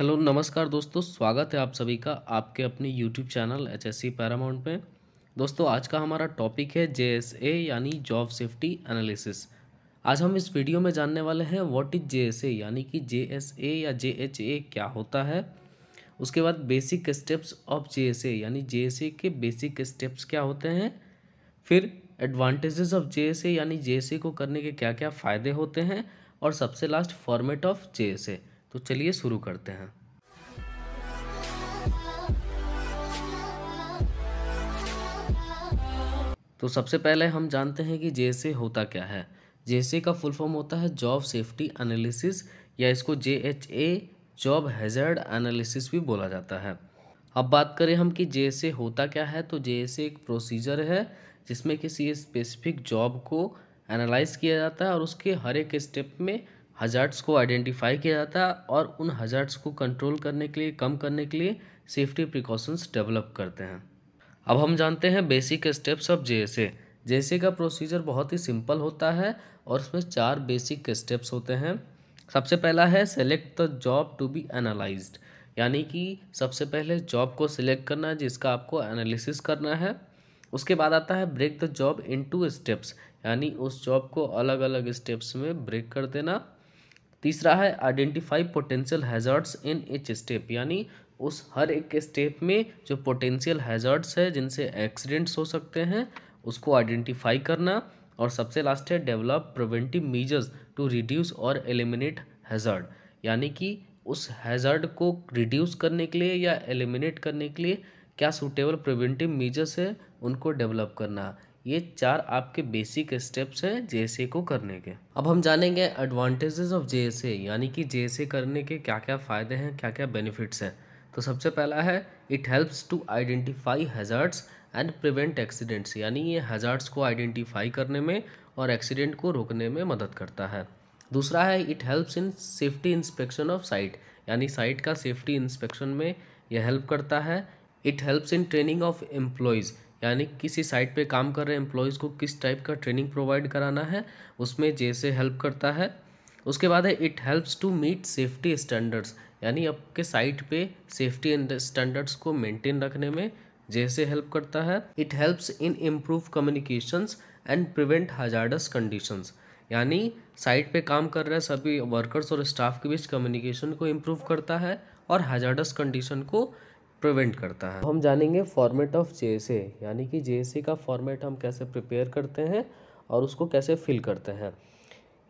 hello नमस्कार दोस्तों स्वागत है आप सभी का आपके अपने YouTube channel H S C Paramount में दोस्तों आज का हमारा टॉपिक है जे एस ए यानी जॉब सेफ्टी एनालिसिस आज हम इस वीडियो में जानने वाले हैं what is J S A यानी कि जे एस ए या जे एच ए क्या होता है उसके बाद basic steps of J S A यानी जे एस ए के बेसिक स्टेप्स क्या होते हैं फिर advantages of J S A यानी जे एस ए को करने के क्या क्या फ़ायदे होते हैं और सबसे last format of J S A तो चलिए शुरू करते हैं तो सबसे पहले हम जानते हैं कि जे होता क्या है जे का फुल फॉर्म होता है जॉब सेफ्टी एनालिसिस या इसको J H A job hazard analysis भी बोला जाता है अब बात करें हम कि जे होता क्या है तो जे एक प्रोसीजर है जिसमें किसी स्पेसिफिक जॉब को एनालाइज किया जाता है और उसके हर एक स्टेप में हजार्ड्स को आइडेंटिफाई किया जाता है और उन हजार्ड्स को कंट्रोल करने के लिए कम करने के लिए सेफ्टी प्रिकॉशंस डेवलप करते हैं अब हम जानते हैं basic steps of S A का प्रोसीजर बहुत ही सिंपल होता है और उसमें चार बेसिक स्टेप्स होते हैं सबसे पहला है select the job to be analysed यानी कि सबसे पहले जॉब को सिलेक्ट करना है जिसका आपको एनालिसिस करना है उसके बाद आता है break the job into steps यानी उस जॉब को अलग अलग स्टेप्स में ब्रेक कर देना तीसरा है identify potential hazards in each step यानी उस हर एक स्टेप में जो पोटेंशियल हैजर्ड्स है जिनसे एक्सीडेंट्स हो सकते हैं उसको आइडेंटिफाई करना और सबसे लास्ट है develop preventive measures to reduce और एलिमिनेट हैजर्ड यानी कि उस हैजर्ड को रिड्यूस करने के लिए या एलिमिनेट करने के लिए क्या सूटेबल प्रिवेंटिव मीजर्स है उनको डेवलप करना ये चार आपके बेसिक स्टेप्स हैं जे को करने के अब हम जानेंगे एडवांटेजेस ऑफ जे यानी कि जे करने के क्या क्या फ़ायदे हैं क्या क्या बेनिफिट्स हैं तो सबसे पहला है it helps to identify hazards and prevent accidents यानी ये हैज़ार्ड्स को आइडेंटिफाई करने में और एक्सीडेंट को रोकने में मदद करता है दूसरा है it helps in safety inspection of site यानी साइट का सेफ्टी इंस्पेक्शन में यह हेल्प करता है it helps in training of employees यानी किसी साइट पे काम कर रहे एम्प्लॉयज़ को किस टाइप का ट्रेनिंग प्रोवाइड कराना है उसमें जैसे हेल्प करता है उसके बाद है it helps to meet safety standards यानी आपके साइट पे सेफ्टी स्टैंडर्ड्स को मेंटेन रखने में जैसे हेल्प करता है it helps in improve communications and prevent hazardous conditions यानी साइट पे काम कर रहे सभी वर्कर्स और स्टाफ के बीच कम्युनिकेशन को इम्प्रूव करता है और हजार्डस कंडीशन को प्रिवेंट करता है हम जानेंगे फॉर्मेट ऑफ जे यानी कि जे का फॉर्मेट हम कैसे प्रिपेयर करते हैं और उसको कैसे फिल करते हैं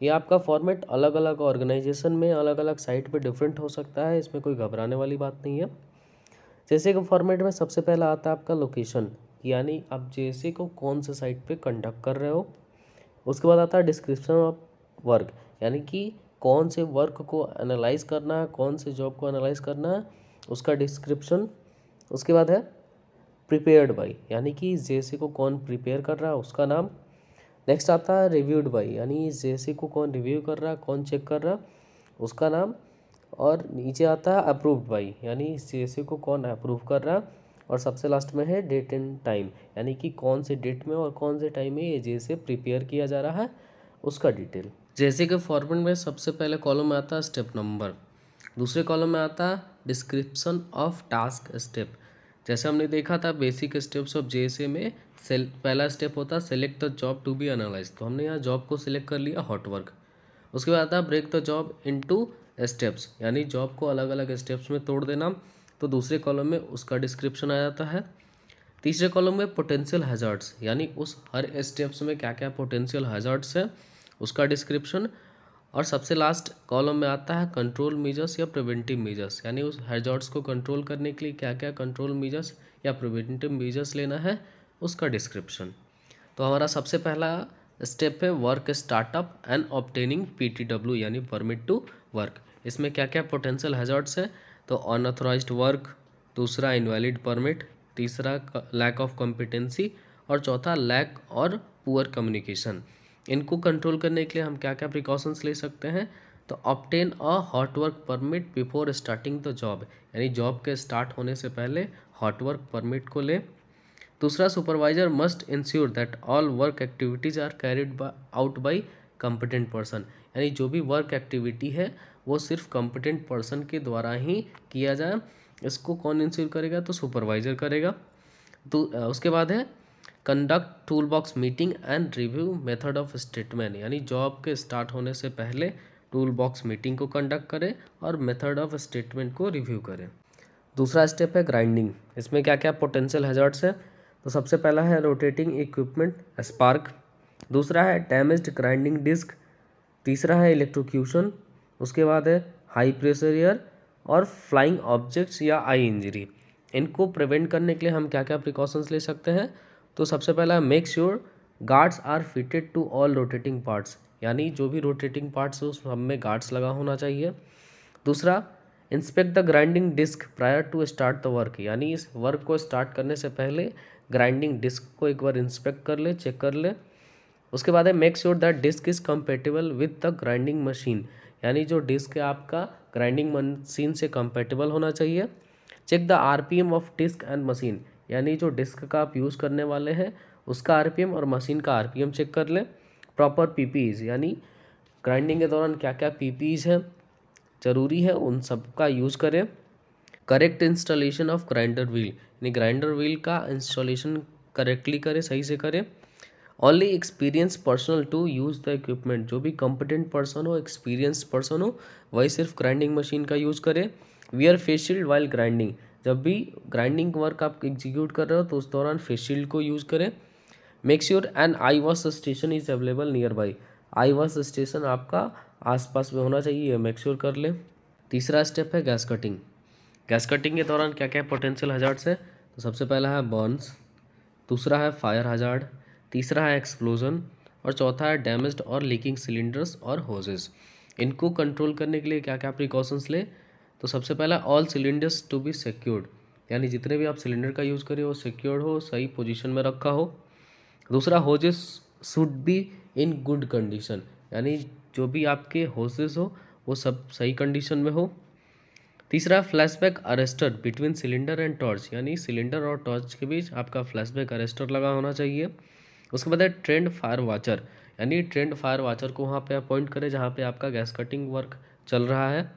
ये आपका फॉर्मेट अलग अलग ऑर्गेनाइजेशन में अलग अलग साइट पे डिफरेंट हो सकता है इसमें कोई घबराने वाली बात नहीं है जैसे के फॉर्मेट में सबसे पहला आता है आपका लोकेशन यानी आप जैसे को कौन से साइट पे कंडक्ट कर रहे हो उसके बाद आता है डिस्क्रिप्शन ऑफ वर्क यानी कि कौन से वर्क को एनालाइज करना है कौन से जॉब को एनालाइज करना है उसका डिस्क्रिप्शन उसके बाद है प्रिपेयर्ड बाई यानी कि जैसे को कौन प्रिपेयर कर रहा है उसका नाम नेक्स्ट आता है रिव्यूड बाई यानी सी को कौन रिव्यू कर रहा है कौन चेक कर रहा है उसका नाम और नीचे आता है अप्रूव्ड बाई यानी सी को कौन अप्रूव कर रहा और सबसे लास्ट में है डेट एंड टाइम यानी कि कौन से डेट में और कौन से टाइम में ये जैसे प्रिपेयर किया जा रहा है उसका डिटेल जैसे के फॉर्मेट में सबसे पहले कॉलम में आता है स्टेप नंबर दूसरे कॉलम में आता है डिस्क्रिप्शन ऑफ टास्क स्टेप जैसे हमने देखा था बेसिक स्टेप्स ऑफ जे में सेल पहला स्टेप होता select the job to be analyse तो हमने यहाँ जॉब को सिलेक्ट कर लिया हॉट वर्क उसके बाद आता break the job into steps यानी जॉब को अलग अलग स्टेप्स में तोड़ देना तो दूसरे कॉलम में उसका डिस्क्रिप्शन आ जाता है तीसरे कॉलम में पोटेंशियल हैजार्ड्स यानी उस हर स्टेप्स में क्या क्या पोटेंशियल हैजार्ड्स है उसका डिस्क्रिप्शन और सबसे लास्ट कॉलम में आता है कंट्रोल मीजर्स या प्रिवेंटिव मीजर्स यानी उस हैजॉर्ड्स को कंट्रोल करने के लिए क्या क्या कंट्रोल मीजर्स या प्रिवेंटिव मेजर्स लेना है उसका डिस्क्रिप्शन तो हमारा सबसे पहला स्टेप है work startup and obtaining PTW यानी परमिट टू वर्क इसमें क्या क्या पोटेंशियल हैजॉर्ड्स है तो अनऑथोराइज वर्क दूसरा इनवैलिड परमिट तीसरा लैक ऑफ कॉम्पिटेंसी और चौथा लैक और पुअर कम्युनिकेशन इनको कंट्रोल करने के लिए हम क्या क्या प्रिकॉशंस ले सकते हैं तो obtain a hot work permit before starting the job यानी जॉब के स्टार्ट होने से पहले हॉट वर्क परमिट को लें दूसरा supervisor must ensure that all work activities are carried out by competent person यानी जो भी वर्क एक्टिविटी है वो सिर्फ कंपिटेंट पर्सन के द्वारा ही किया जाए इसको कौन इंश्योर करेगा तो सुपरवाइजर करेगा तो उसके बाद है conduct tool box meeting and review method of statement यानी जॉब के स्टार्ट होने से पहले टूल बॉक्स मीटिंग को कंडक्ट करें और मेथड ऑफ स्टेटमेंट को रिव्यू करें दूसरा स्टेप है ग्राइंडिंग इसमें क्या क्या पोटेंशियल हैजर्ड्स है तो सबसे पहला है रोटेटिंग इक्विपमेंट स्पार्क दूसरा है डैमेज ग्राइंडिंग डिस्क तीसरा है इलेक्ट्रोक्यूशन उसके बाद है हाई प्रेशर ईयर और फ्लाइंग ऑब्जेक्ट्स या आई इंजरी इनको प्रिवेंट करने के लिए हम क्या क्या प्रिकॉशंस ले सकते हैं तो सबसे पहला make sure guards are fitted to all rotating parts यानी जो भी रोटेटिंग पार्ट्स हो उस सब में गार्ड्स लगा होना चाहिए दूसरा inspect the grinding disc prior to start the work यानी इस वर्क को स्टार्ट करने से पहले ग्राइंडिंग डिस्क को एक बार इंस्पेक्ट कर ले चेक कर ले उसके बाद है make sure that disc is compatible with the grinding machine यानी जो डिस्क है आपका ग्राइंडिंग मशीन से कंपेटेबल होना चाहिए check the R P M of disc and machine यानी जो डिस्क का आप यूज़ करने वाले हैं उसका आर और मशीन का आर चेक कर लें प्रॉपर पी यानी ग्राइंडिंग के दौरान क्या क्या पी हैं ज़रूरी है उन सब का यूज़ करें correct installation of grinder wheel यानी ग्राइंडर व्हील का इंस्टॉलेशन करेक्टली करें सही से करें only experience personnel to use the equipment जो भी कॉम्पिटेंट पर्सन हो एक्सपीरियंस पर्सन हो वही सिर्फ ग्राइंडिंग मशीन का यूज़ करें wear face shield while grinding जब भी ग्राइंडिंग वर्क आप एग्जीक्यूट कर रहे हो तो उस दौरान फेस शील्ड को यूज़ करें make sure and eye wash station is available nearby eye wash station आपका आसपास में होना चाहिए मेक श्योर कर लें तीसरा स्टेप है गैस कटिंग गैस कटिंग के दौरान क्या क्या पोटेंशियल हजार्ड्स है तो सबसे पहला है बॉन्स दूसरा है फायर हजार्ड तीसरा है एक्सप्लोजन और चौथा है डैमेज्ड और लीकिंग सिलेंडर्स और होजेज़ इनको कंट्रोल करने के लिए क्या क्या प्रिकॉशंस लें तो सबसे पहला all cylinders to be secured यानी जितने भी आप सिलेंडर का यूज़ करें वो सिक्योर्ड हो सही पोजिशन में रखा हो दूसरा hoses should be in good condition यानी जो भी आपके होसेस हो वो सब सही कंडीशन में हो तीसरा flashback arrester between cylinder and torch यानी सिलेंडर और टॉर्च के बीच आपका फ्लैशबैक अरेस्टर लगा होना चाहिए उसके बाद है ट्रेंड फायर वाचर यानी ट्रेंड फायर वाचर को वहाँ पे अपॉइंट करें जहाँ पे आपका गैस कटिंग वर्क चल रहा है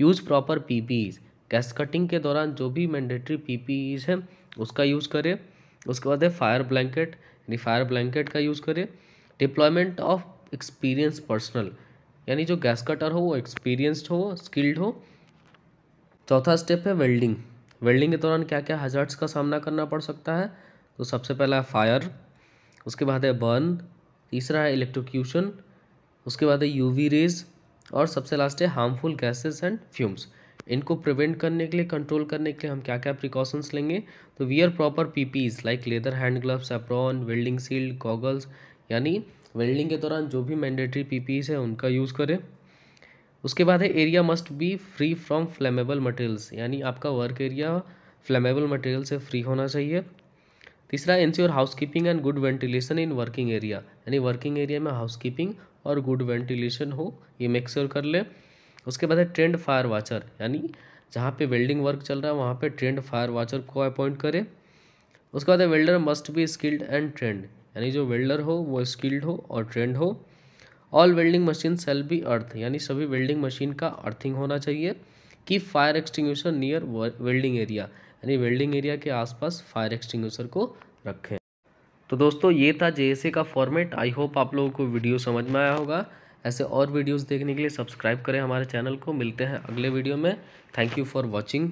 यूज़ प्रॉपर ईज गैस कटिंग के दौरान जो भी मैंडेटरी पी ईज है उसका यूज़ करें उसके बाद है फायर ब्लैंकेट यानी फायर ब्लैंकेट का यूज़ करें डिप्लॉयमेंट ऑफ एक्सपीरियंस पर्सनल यानी जो गैस कटर हो वो एक्सपीरियंस्ड हो स्किल्ड हो चौथा स्टेप है वेल्डिंग वेल्डिंग के दौरान क्या क्या हजार्ड्स का सामना करना पड़ सकता है तो सबसे पहला है फायर उसके बाद है बर्न तीसरा है इलेक्ट्रोक्यूशन उसके बाद है यूवी रेज़ और सबसे लास्ट है हार्मफुल गैसेस एंड फ्यूम्स इनको प्रिवेंट करने के लिए कंट्रोल करने के लिए हम क्या क्या प्रिकॉशंस लेंगे तो are proper PPEs like leather hand gloves apron welding shield goggles यानी वेल्डिंग के दौरान जो भी मैंडेटरी पीपीज है उनका यूज़ करें उसके बाद है area must be free from flammable materials यानी आपका वर्क एरिया फ्लेमेबल मटेरियल से फ्री होना चाहिए तीसरा house housekeeping and good ventilation in working area यानी वर्किंग एरिया में हाउसकीपिंग और गुड वेंटिलेशन हो ये मेक श्योर कर ले उसके बाद है ट्रेंड फायर वाचर यानी जहाँ पे वेल्डिंग वर्क चल रहा है वहाँ पे ट्रेंड फायर वाचर को अपॉइंट करें उसके बाद है welder must be skilled and trained यानी जो वेल्डर हो वो स्किल्ड हो और ट्रेंड हो all welding machine shall be earth यानी सभी वेल्डिंग मशीन का अर्थिंग होना चाहिए कि fire extinguisher near welding area यानी वेल्डिंग एरिया के आसपास फायर एक्सटिंग्विशर को रखें तो दोस्तों ये था जे का फॉर्मेट आई होप आप लोगों को वीडियो समझ में आया होगा ऐसे और वीडियोस देखने के लिए सब्सक्राइब करें हमारे चैनल को मिलते हैं अगले वीडियो में थैंक यू फॉर वॉचिंग